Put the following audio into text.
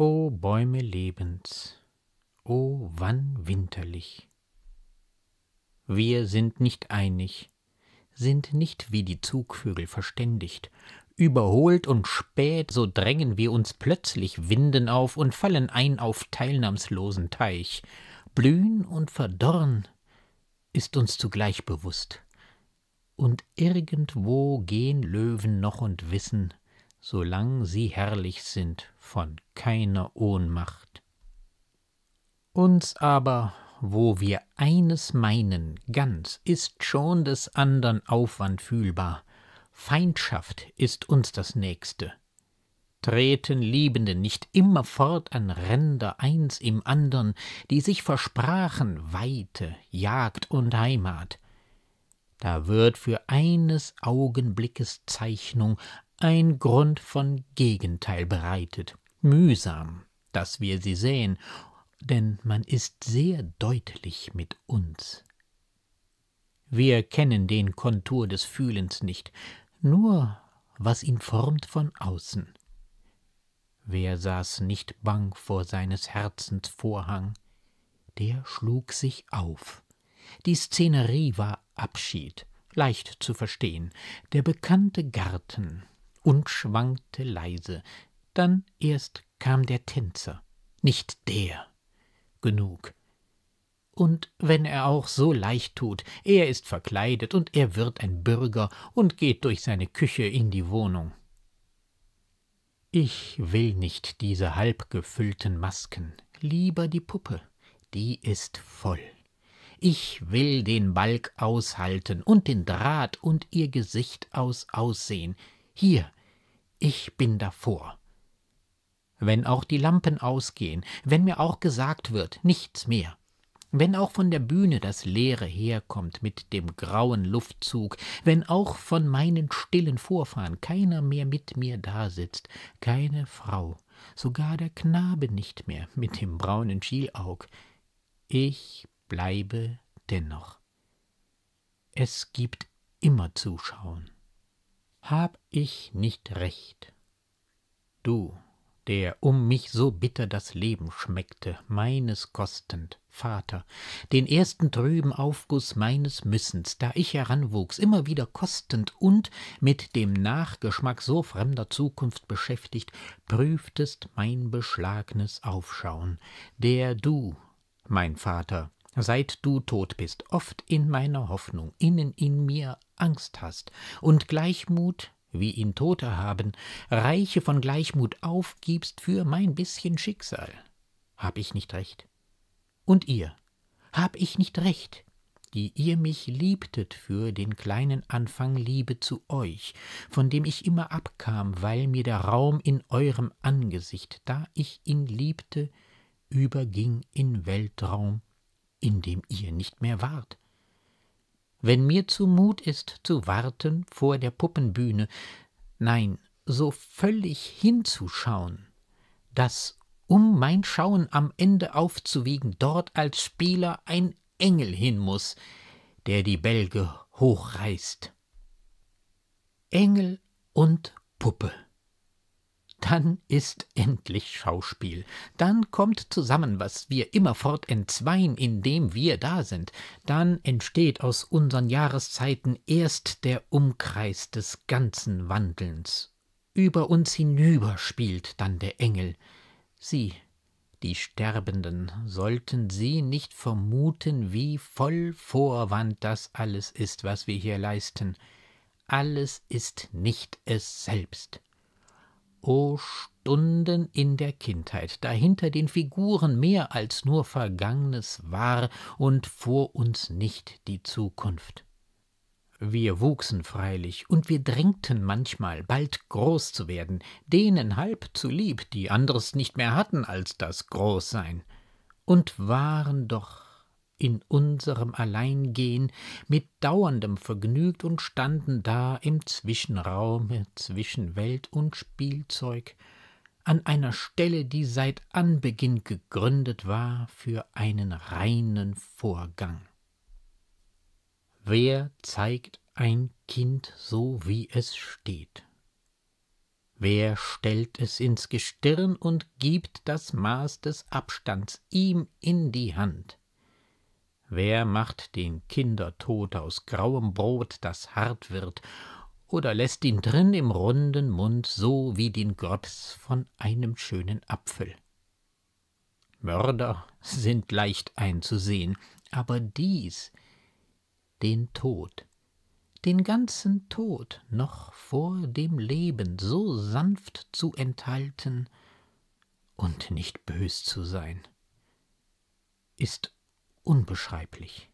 O Bäume Lebens, o wann winterlich. Wir sind nicht einig, sind nicht wie die Zugvögel verständigt. Überholt und spät, so drängen wir uns plötzlich Winden auf und fallen ein auf teilnahmslosen Teich. Blühen und verdorren ist uns zugleich bewusst. Und irgendwo gehen Löwen noch und wissen, solang sie herrlich sind, von keiner Ohnmacht. Uns aber, wo wir eines meinen, ganz, ist schon des andern Aufwand fühlbar, Feindschaft ist uns das Nächste. Treten Liebende nicht immerfort an Ränder eins im andern, die sich versprachen Weite, Jagd und Heimat. Da wird für eines Augenblickes Zeichnung ein Grund von Gegenteil bereitet. Mühsam, dass wir sie sehen, denn man ist sehr deutlich mit uns. Wir kennen den Kontur des Fühlens nicht, nur was ihn formt von außen. Wer saß nicht bang vor seines Herzens Vorhang, der schlug sich auf. Die Szenerie war Abschied, leicht zu verstehen, der bekannte Garten, und schwankte leise. Dann erst kam der Tänzer, nicht der. Genug. Und wenn er auch so leicht tut, er ist verkleidet und er wird ein Bürger und geht durch seine Küche in die Wohnung. Ich will nicht diese halbgefüllten Masken, lieber die Puppe, die ist voll. Ich will den Balg aushalten und den Draht und ihr Gesicht aus aussehen, hier, ich bin davor. Wenn auch die Lampen ausgehen, wenn mir auch gesagt wird, nichts mehr, wenn auch von der Bühne das Leere herkommt mit dem grauen Luftzug, wenn auch von meinen stillen Vorfahren keiner mehr mit mir dasitzt, keine Frau, sogar der Knabe nicht mehr mit dem braunen Schielaug, ich bleibe dennoch. Es gibt immer Zuschauen hab ich nicht recht. Du, der um mich so bitter das Leben schmeckte, meines kostend, Vater, den ersten trüben Aufguß meines Müssens, da ich heranwuchs, immer wieder kostend und mit dem Nachgeschmack so fremder Zukunft beschäftigt, prüftest mein beschlagnes Aufschauen, der du, mein Vater, seit du tot bist, oft in meiner Hoffnung, innen in mir Angst hast und Gleichmut, wie ihn Tote haben, Reiche von Gleichmut aufgibst für mein bisschen Schicksal. Hab ich nicht recht? Und ihr, hab ich nicht recht, die ihr mich liebtet für den kleinen Anfang Liebe zu euch, von dem ich immer abkam, weil mir der Raum in eurem Angesicht, da ich ihn liebte, überging in Weltraum, in dem ihr nicht mehr wart wenn mir zu Mut ist zu warten vor der Puppenbühne, nein, so völlig hinzuschauen, dass, um mein Schauen am Ende aufzuwiegen, dort als Spieler ein Engel hin muß, der die Bälge hochreißt. Engel und Puppe dann ist endlich Schauspiel. Dann kommt zusammen, was wir immerfort entzweien, indem wir da sind. Dann entsteht aus unseren Jahreszeiten erst der Umkreis des ganzen Wandelns. Über uns hinüber spielt dann der Engel. Sie, die Sterbenden, sollten sie nicht vermuten, wie voll Vorwand das alles ist, was wir hier leisten. Alles ist nicht es selbst. O Stunden in der Kindheit, da hinter den Figuren mehr als nur Vergangenes war und vor uns nicht die Zukunft. Wir wuchsen freilich, und wir drängten manchmal, bald groß zu werden, denen halb zu lieb, die anderes nicht mehr hatten als das Großsein, und waren doch in unserem Alleingehen mit dauerndem vergnügt und standen da im Zwischenraume zwischen Welt und Spielzeug an einer Stelle, die seit Anbeginn gegründet war für einen reinen Vorgang. Wer zeigt ein Kind so, wie es steht? Wer stellt es ins Gestirn und gibt das Maß des Abstands ihm in die Hand? Wer macht den Kindertod aus grauem Brot, das hart wird, oder lässt ihn drin im runden Mund, so wie den Grotz von einem schönen Apfel? Mörder sind leicht einzusehen, aber dies, den Tod, den ganzen Tod noch vor dem Leben so sanft zu enthalten und nicht bös zu sein, ist unbeschreiblich.